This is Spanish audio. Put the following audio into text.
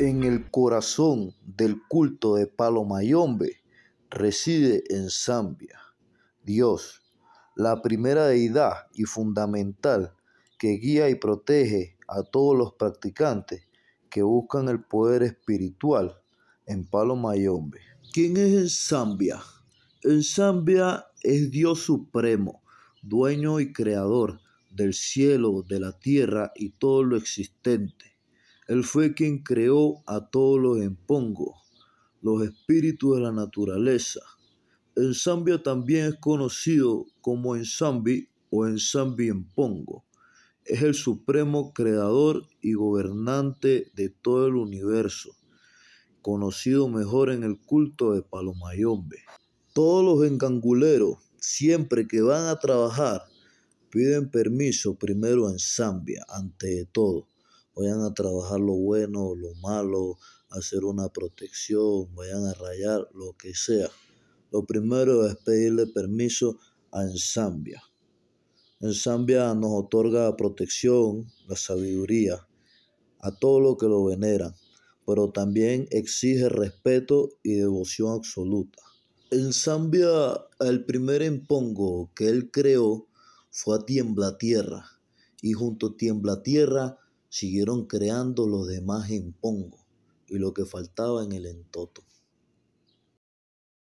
En el corazón del culto de Palo Mayombe reside en Zambia Dios, la primera deidad y fundamental que guía y protege a todos los practicantes que buscan el poder espiritual en Palo Mayombe. ¿Quién es en Zambia? En Zambia es Dios supremo, dueño y creador del cielo, de la tierra y todo lo existente. Él fue quien creó a todos los empongos, los espíritus de la naturaleza. En Zambia también es conocido como Enzambi o en Pongo. Es el supremo creador y gobernante de todo el universo, conocido mejor en el culto de Palomayombe. Todos los enganguleros, siempre que van a trabajar, piden permiso primero en Zambia, ante todo vayan a trabajar lo bueno, lo malo, hacer una protección, vayan a rayar, lo que sea. Lo primero es pedirle permiso a Zambia. En Zambia nos otorga protección, la sabiduría, a todo lo que lo veneran, pero también exige respeto y devoción absoluta. En Zambia, el primer impongo que él creó fue a Tiembla Tierra, y junto a Tiembla Tierra siguieron creando los demás en Pongo y lo que faltaba en el Entoto.